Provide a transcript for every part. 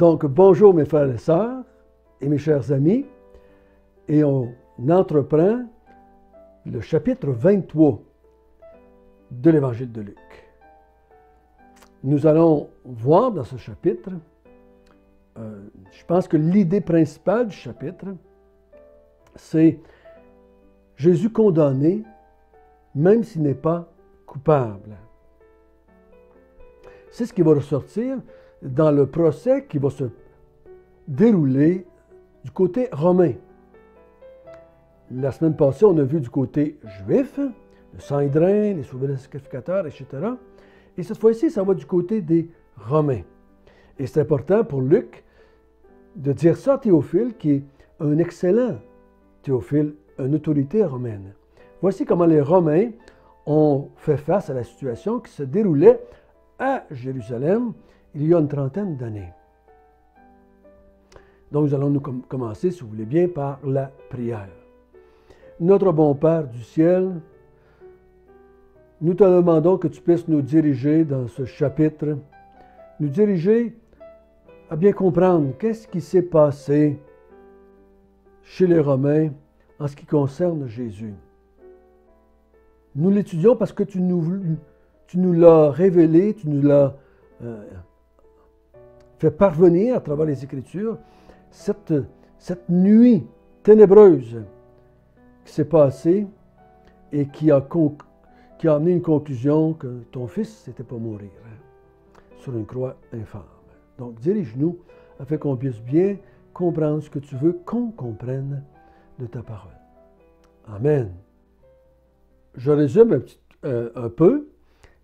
Donc, bonjour mes frères et sœurs et mes chers amis, et on entreprend le chapitre 23 de l'Évangile de Luc. Nous allons voir dans ce chapitre, euh, je pense que l'idée principale du chapitre, c'est Jésus condamné, même s'il n'est pas coupable. C'est ce qui va ressortir dans le procès qui va se dérouler du côté romain. La semaine passée, on a vu du côté juif, le Sanhedrin, les souverains sacrificateurs, etc. Et cette fois-ci, ça va du côté des Romains. Et c'est important pour Luc de dire ça à Théophile, qui est un excellent Théophile, une autorité romaine. Voici comment les Romains ont fait face à la situation qui se déroulait à Jérusalem il y a une trentaine d'années. Donc nous allons nous commencer, si vous voulez bien, par la prière. Notre bon Père du ciel, nous te demandons que tu puisses nous diriger dans ce chapitre, nous diriger à bien comprendre qu'est-ce qui s'est passé chez les Romains en ce qui concerne Jésus. Nous l'étudions parce que tu nous, l'as révélé, tu nous l'as euh, fait parvenir à travers les Écritures cette, cette nuit ténébreuse qui s'est passée et qui a, qui a amené une conclusion que ton fils n'était pas mourir hein, sur une croix infâme. Donc dirige-nous afin qu'on puisse bien comprendre ce que tu veux qu'on comprenne de ta parole. Amen. Je résume un, euh, un peu.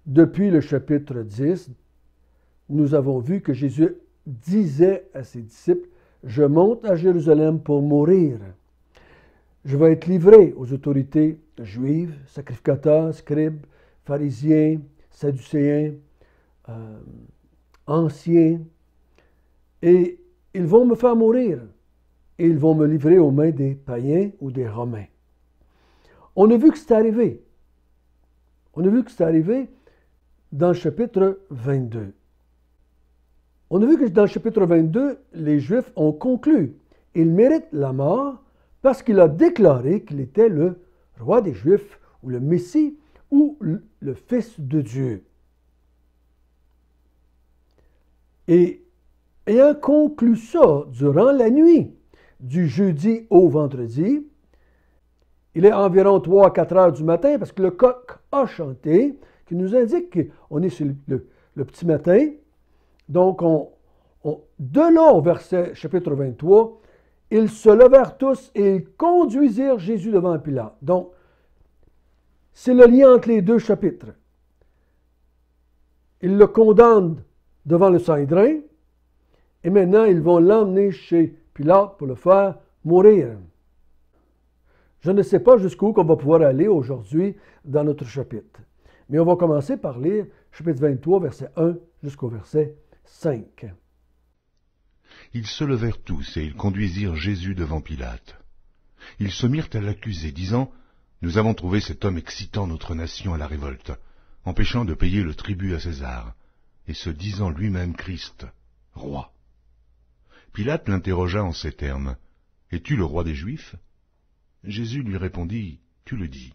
Depuis le chapitre 10, nous avons vu que Jésus disait à ses disciples, Je monte à Jérusalem pour mourir. Je vais être livré aux autorités juives, sacrificateurs, scribes, pharisiens, sadducéens, euh, anciens, et ils vont me faire mourir, et ils vont me livrer aux mains des païens ou des Romains. On a vu que c'est arrivé. On a vu que c'est arrivé dans le chapitre 22. On a vu que dans le chapitre 22, les Juifs ont conclu il mérite la mort parce qu'il a déclaré qu'il était le roi des Juifs ou le Messie ou le Fils de Dieu. Et ayant conclu ça durant la nuit, du jeudi au vendredi, il est environ 3 à 4 heures du matin parce que le coq a chanté, qui nous indique qu'on est sur le petit matin, donc, de là au verset chapitre 23, ils se levèrent tous et ils conduisirent Jésus devant Pilate. Donc, c'est le lien entre les deux chapitres. Ils le condamnent devant le Sanhédrin et maintenant ils vont l'emmener chez Pilate pour le faire mourir. Je ne sais pas jusqu'où qu'on va pouvoir aller aujourd'hui dans notre chapitre, mais on va commencer par lire chapitre 23, verset 1 jusqu'au verset 5. Ils se levèrent tous et ils conduisirent Jésus devant Pilate. Ils se mirent à l'accuser, disant, Nous avons trouvé cet homme excitant notre nation à la révolte, empêchant de payer le tribut à César, et se disant lui-même Christ, roi. Pilate l'interrogea en ces termes, Es-tu le roi des Juifs Jésus lui répondit, Tu le dis.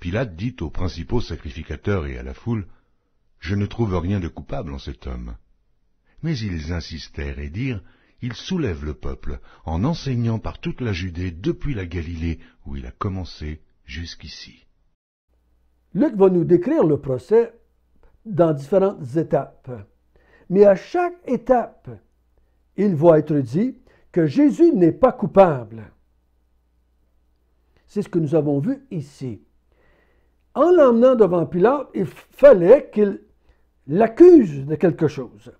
Pilate dit aux principaux sacrificateurs et à la foule, je ne trouve rien de coupable en cet homme. Mais ils insistèrent et dirent, il soulève le peuple, en enseignant par toute la Judée depuis la Galilée, où il a commencé, jusqu'ici. Luc va nous décrire le procès dans différentes étapes. Mais à chaque étape, il va être dit que Jésus n'est pas coupable. C'est ce que nous avons vu ici. En l'emmenant devant Pilate, il fallait qu'il l'accuse de quelque chose.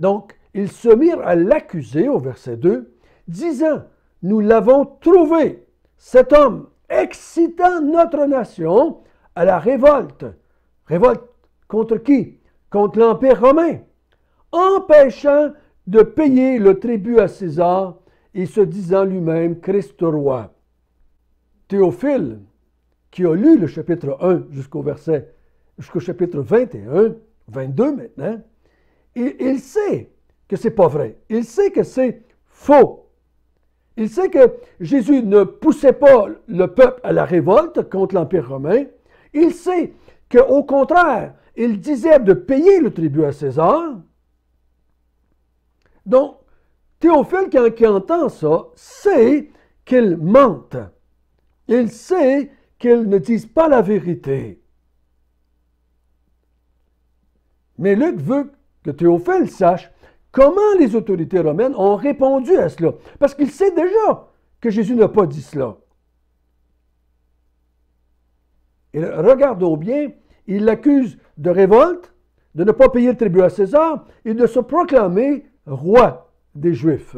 Donc, ils se mirent à l'accuser au verset 2, disant, Nous l'avons trouvé, cet homme, excitant notre nation à la révolte. Révolte contre qui Contre l'Empire romain, empêchant de payer le tribut à César et se disant lui-même Christ roi. Théophile, qui a lu le chapitre 1 jusqu'au verset, jusqu'au chapitre 21, 22 maintenant, il, sait que c'est pas vrai. Il sait que c'est faux. Il sait que Jésus ne poussait pas le peuple à la révolte contre l'Empire romain. Il sait qu'au contraire, il disait de payer le tribut à César. Donc, Théophile, qui entend ça, sait qu'il mente. Il sait qu'il ne dit pas la vérité. Mais Luc veut que Théophile sache comment les autorités romaines ont répondu à cela, parce qu'il sait déjà que Jésus n'a pas dit cela. Et regardons bien, il l'accuse de révolte, de ne pas payer le tribut à César et de se proclamer roi des Juifs.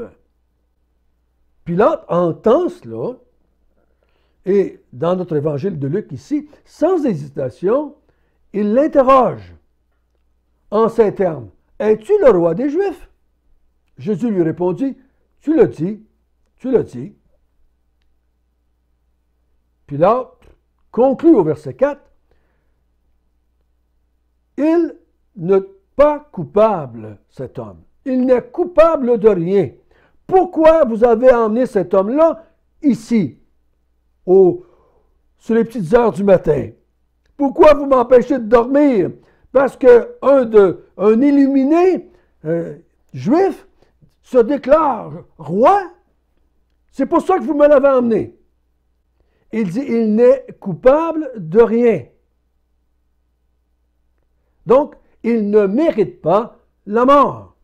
Pilate entend cela, et dans notre évangile de Luc ici, sans hésitation, il l'interroge en ces termes, Es-tu le roi des Juifs Jésus lui répondit, Tu le dis, tu le dis. Pilate conclut au verset 4, Il n'est pas coupable, cet homme. Il n'est coupable de rien. Pourquoi vous avez emmené cet homme-là ici, au, sur les petites heures du matin? Pourquoi vous m'empêchez de dormir parce qu'un un illuminé euh, juif se déclare roi. C'est pour ça que vous me l'avez emmené. Il dit, il n'est coupable de rien. Donc, il ne mérite pas la mort.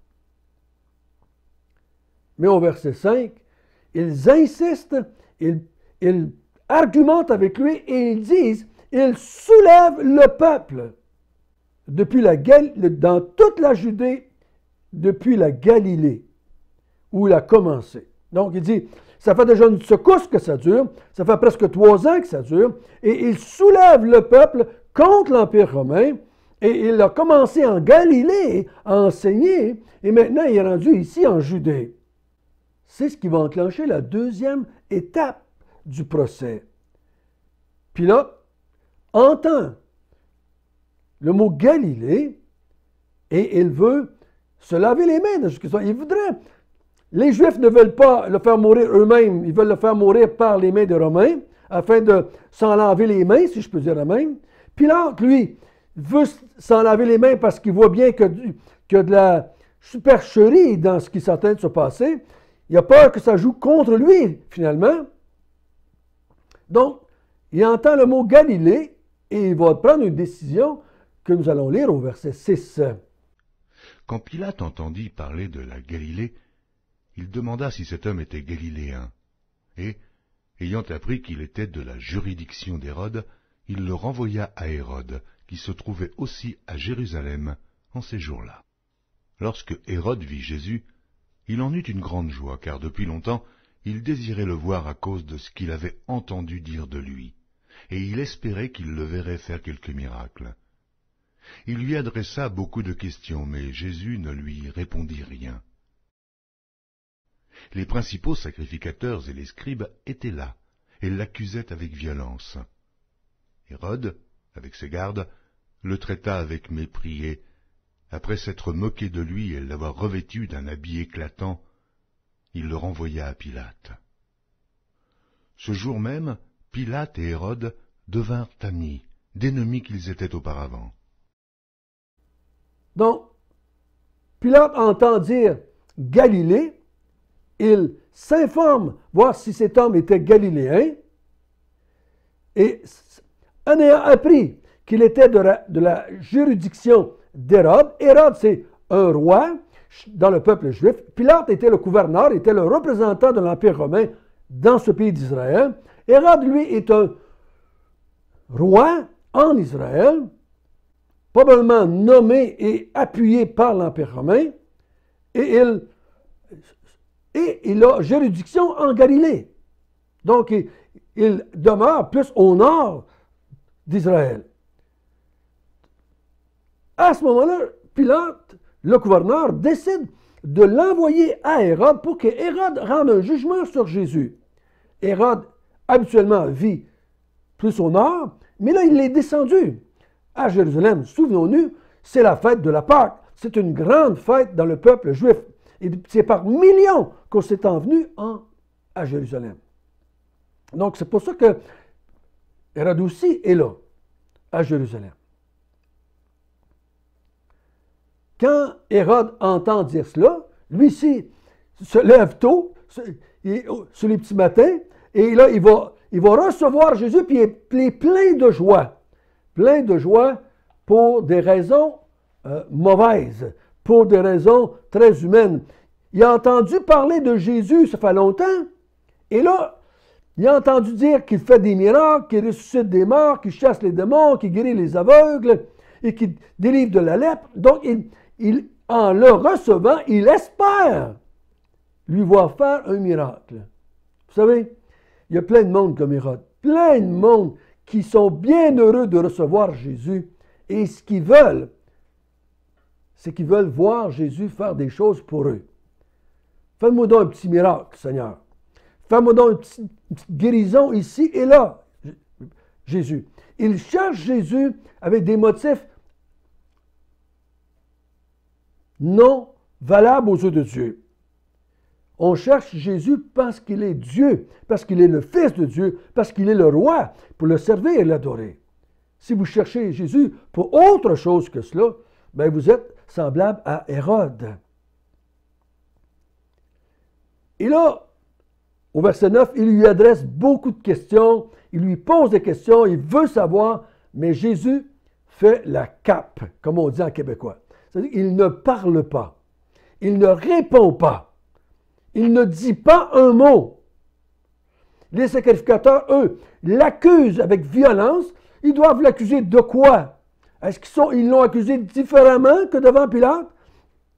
Mais au verset 5, ils insistent, ils, argumentent avec lui et ils disent, ils soulèvent le peuple depuis la, dans toute la Judée, depuis la Galilée, où il a commencé. Donc, il dit, ça fait déjà une secousse que ça dure, ça fait presque trois ans que ça dure, et il soulève le peuple contre l'Empire romain, et il a commencé en Galilée à enseigner, et maintenant il est rendu ici en Judée. C'est ce qui va enclencher la deuxième étape du procès. Puis là entend le mot Galilée, et il veut se laver les mains de qu'ils Il voudrait. Les Juifs ne veulent pas le faire mourir eux-mêmes, ils veulent le faire mourir par les mains des Romains, afin de s'en laver les mains, si je peux dire la Puis Pilate, lui, veut s'en laver les mains parce qu'il voit bien qu'il y que de la supercherie dans ce qui s'entend de se passer. Il a peur que ça joue contre lui, finalement. Donc, il entend le mot Galilée et il va prendre une décision nous allons lire au verset 6. Quand Pilate entendit parler de la Galilée, il demanda si cet homme était galiléen, et, ayant appris qu'il était de la juridiction d'Hérode, il le renvoya à Hérode, qui se trouvait aussi à Jérusalem en ces jours-là. Lorsque Hérode vit Jésus, il en eut une grande joie, car depuis longtemps il désirait le voir à cause de ce qu'il avait entendu dire de lui, et il espérait qu'il le verrait faire quelque miracle. Il lui adressa beaucoup de questions, mais Jésus ne lui répondit rien. Les principaux sacrificateurs et les scribes étaient là, et l'accusaient avec violence. Hérode, avec ses gardes, le traita avec mépris et, après s'être moqué de lui et l'avoir revêtu d'un habit éclatant, il le renvoya à Pilate. Ce jour même, Pilate et Hérode devinrent amis, d'ennemis qu'ils étaient auparavant. Donc, Pilate entend dire Galilée, il s'informe voir si cet homme était galiléen, et en ayant appris qu'il était de la, juridiction d'Hérode, Hérode c'est un roi dans le peuple juif, Pilate était le gouverneur, était le représentant de l'Empire romain dans ce pays d'Israël, Hérode lui est un roi en Israël, probablement nommé et appuyé par l'Empire romain, et il, et il a juridiction en Galilée. Donc, il, il demeure plus au nord d'Israël. À ce moment-là, Pilate, le gouverneur, décide de l'envoyer à Hérode pour que Hérode rende un jugement sur Jésus. Hérode, habituellement, vit plus au nord, mais là, il est descendu à Jérusalem. Souvenons-nous, c'est la fête de la Pâque. C'est une grande fête dans le peuple juif. Et c'est par millions qu'on s'est envenu en, à Jérusalem. Donc c'est pour ça que Hérode aussi est là, à Jérusalem. Quand Hérode entend dire cela, lui-ci se lève tôt, sur les petits matins, et là, il va, il va recevoir Jésus, puis il est plein de joie plein de joie pour des raisons euh, mauvaises, pour des raisons très humaines. Il a entendu parler de Jésus, ça fait longtemps, et là, il a entendu dire qu'il fait des miracles, qu'il ressuscite des morts, qu'il chasse les démons, qu'il guérit les aveugles et qu'il délivre de la lèpre. Donc, il, en le recevant, il espère lui voir faire un miracle. Vous savez, il y a plein de monde comme Hérode, plein de monde qui sont bien heureux de recevoir Jésus. Et ce qu'ils veulent, c'est qu'ils veulent voir Jésus faire des choses pour eux. Fais-moi donc un petit miracle, Seigneur. Fais-moi donc une petite, guérison ici et là, Jésus. Ils cherchent Jésus avec des motifs non valables aux yeux de Dieu. On cherche Jésus parce qu'il est Dieu, parce qu'il est le Fils de Dieu, parce qu'il est le roi, pour le servir et l'adorer. Si vous cherchez Jésus pour autre chose que cela, ben vous êtes semblable à Hérode. Et là, au verset 9, il lui adresse beaucoup de questions, il lui pose des questions, il veut savoir, mais Jésus fait la cape, comme on dit en québécois. C'est-à-dire qu'il ne parle pas, il ne répond pas. Il ne dit pas un mot. Les sacrificateurs, eux, l'accusent avec violence. Ils doivent l'accuser de quoi? Est-ce qu'ils l'ont accusé différemment que devant Pilate?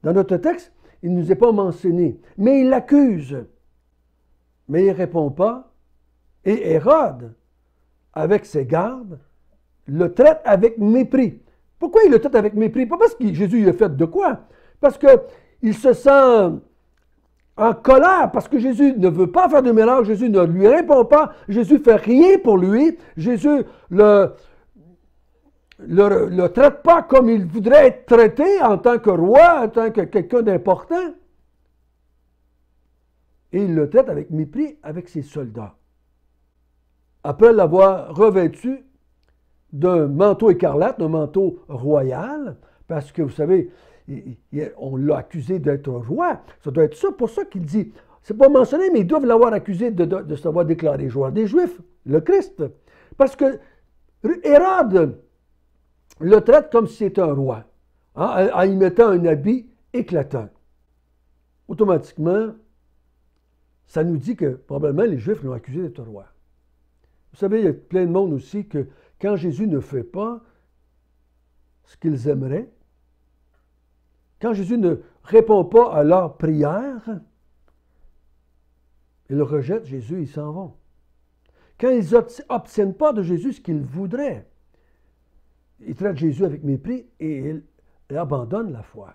Dans notre texte, il ne nous est pas mentionné. Mais il l'accuse. Mais il ne répond pas. Et Hérode, avec ses gardes, le traite avec mépris. Pourquoi il le traite avec mépris? Pas parce que Jésus lui a fait de quoi. Parce qu'il se sent en colère parce que Jésus ne veut pas faire de mélange, Jésus ne lui répond pas, Jésus fait rien pour lui, Jésus le, le, le traite pas comme il voudrait être traité en tant que roi, en tant que quelqu'un d'important. Et il le traite avec mépris avec ses soldats. Après l'avoir revêtu d'un manteau écarlate, d'un manteau royal, parce que vous savez, on l'a accusé d'être roi. Ça doit être ça, pour ça qu'il dit. C'est pas mentionné, mais ils doivent l'avoir accusé de, s'avoir déclaré joueur des Juifs, le Christ. Parce que Hérode le traite comme si était un roi, hein, en y mettant un habit éclatant. Automatiquement, ça nous dit que probablement les Juifs l'ont accusé d'être roi. Vous savez, il y a plein de monde aussi que quand Jésus ne fait pas ce qu'ils aimeraient, quand Jésus ne répond pas à leur prière, ils le rejettent Jésus, ils s'en vont. Quand ils n'obtiennent pas de Jésus ce qu'ils voudraient, ils traitent Jésus avec mépris et abandonnent la foi.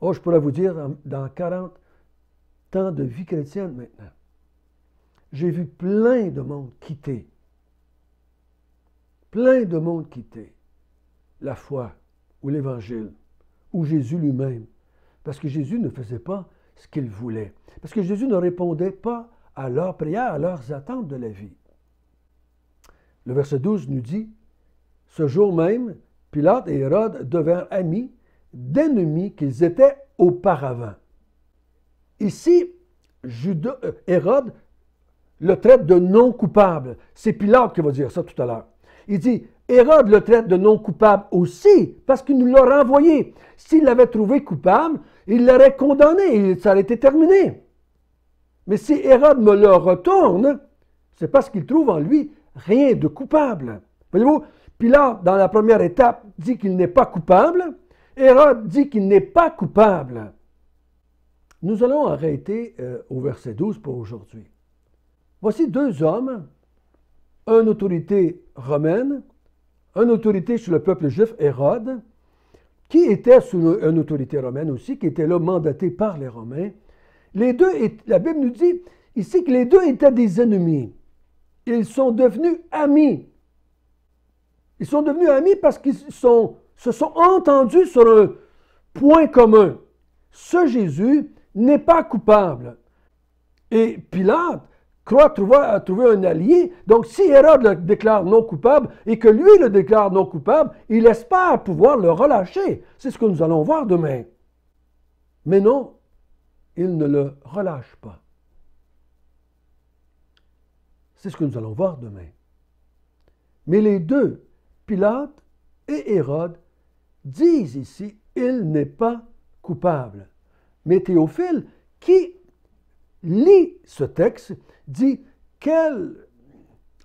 Oh, je pourrais vous dire, dans 40 temps de vie chrétienne maintenant, j'ai vu plein de monde quitter, plein de monde quitter la foi ou l'Évangile ou Jésus lui-même. Parce que Jésus ne faisait pas ce qu'il voulait. Parce que Jésus ne répondait pas à leurs prières, à leurs attentes de la vie. Le verset 12 nous dit, Ce jour même, Pilate et Hérode devinrent amis d'ennemis qu'ils étaient auparavant. Ici, euh, Hérode le traite de non coupable. C'est Pilate qui va dire ça tout à l'heure. Il dit, Hérode le traite de non coupable aussi, parce qu'il nous l'a renvoyé. S'il l'avait trouvé coupable, il l'aurait condamné et ça aurait été terminé. Mais si Hérode me le retourne, c'est parce qu'il trouve en lui rien de coupable. Voyez-vous, Pilate, dans la première étape, dit qu'il n'est pas coupable. Hérode dit qu'il n'est pas coupable. Nous allons arrêter euh, au verset 12 pour aujourd'hui. Voici deux hommes, une autorité romaine une autorité sur le peuple juif, Hérode, qui était sous une, autorité romaine aussi, qui était là mandaté par les Romains. Les deux, la Bible nous dit ici que les deux étaient des ennemis. Ils sont devenus amis. Ils sont devenus amis parce qu'ils se sont entendus sur un point commun. Ce Jésus n'est pas coupable. Et Pilate croit trouver, trouver, un allié. Donc si Hérode le déclare non coupable et que lui le déclare non coupable, il espère pouvoir le relâcher. C'est ce que nous allons voir demain. Mais non, il ne le relâche pas. C'est ce que nous allons voir demain. Mais les deux, Pilate et Hérode, disent ici, il n'est pas coupable. Mais Théophile, qui lit ce texte, dit quelle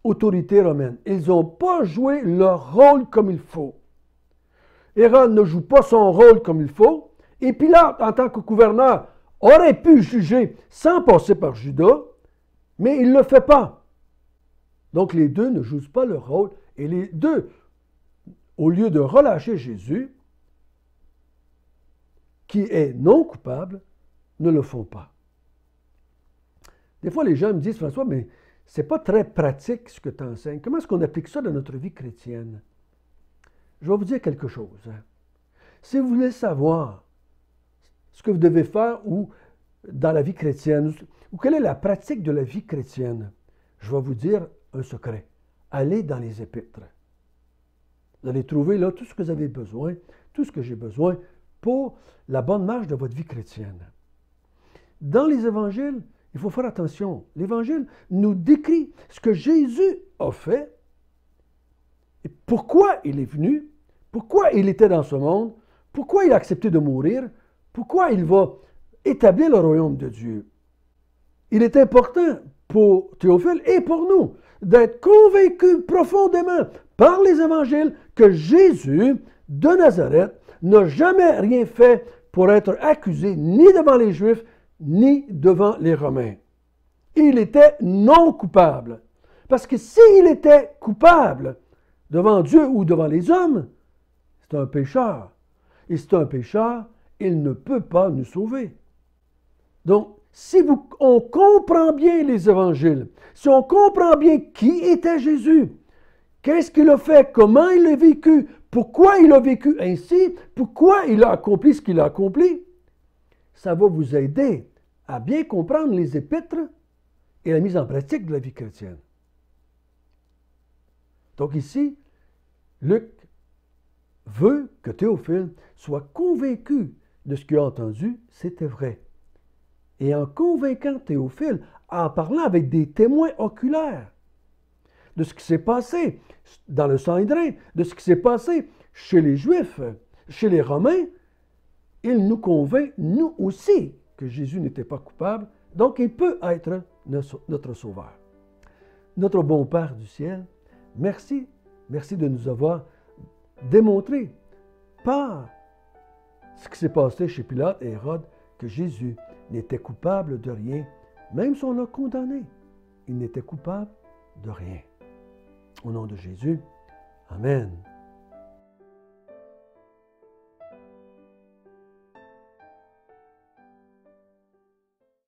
autorité romaine. Ils n'ont pas joué leur rôle comme il faut. Hérode ne joue pas son rôle comme il faut. Et Pilate, en tant que gouverneur, aurait pu juger sans passer par Judas, mais il ne le fait pas. Donc les deux ne jouent pas leur rôle. Et les deux, au lieu de relâcher Jésus, qui est non coupable, ne le font pas. Des fois, les gens me disent, François, mais ce n'est pas très pratique ce que tu enseignes. Comment est-ce qu'on applique ça dans notre vie chrétienne? Je vais vous dire quelque chose. Si vous voulez savoir ce que vous devez faire ou dans la vie chrétienne, ou quelle est la pratique de la vie chrétienne, je vais vous dire un secret. Allez dans les épîtres. Vous allez trouver là tout ce que vous avez besoin, tout ce que j'ai besoin pour la bonne marche de votre vie chrétienne. Dans les évangiles, il faut faire attention. L'Évangile nous décrit ce que Jésus a fait, et pourquoi il est venu, pourquoi il était dans ce monde, pourquoi il a accepté de mourir, pourquoi il va établir le royaume de Dieu. Il est important pour Théophile et pour nous d'être convaincus profondément par les évangiles que Jésus de Nazareth n'a jamais rien fait pour être accusé ni devant les Juifs ni devant les Romains. Il était non coupable. Parce que s'il était coupable devant Dieu ou devant les hommes, c'est un pécheur. Et c'est un pécheur, il ne peut pas nous sauver. Donc, si on comprend bien les évangiles, si on comprend bien qui était Jésus, qu'est-ce qu'il a fait, comment il a vécu, pourquoi il a vécu ainsi, pourquoi il a accompli ce qu'il a accompli, ça va vous aider à bien comprendre les épîtres et la mise en pratique de la vie chrétienne. Donc ici, Luc veut que Théophile soit convaincu de ce qu'il a entendu, c'était vrai. Et en convainquant Théophile, en parlant avec des témoins oculaires de ce qui s'est passé dans le Sanhédrin, de ce qui s'est passé chez les Juifs, chez les Romains, il nous convainc, nous aussi, que Jésus n'était pas coupable, donc il peut être notre Sauveur. Notre bon Père du ciel, merci, merci de nous avoir démontré par ce qui s'est passé chez Pilate et Hérode que Jésus n'était coupable de rien, même si on l'a condamné, il n'était coupable de rien. Au nom de Jésus, Amen.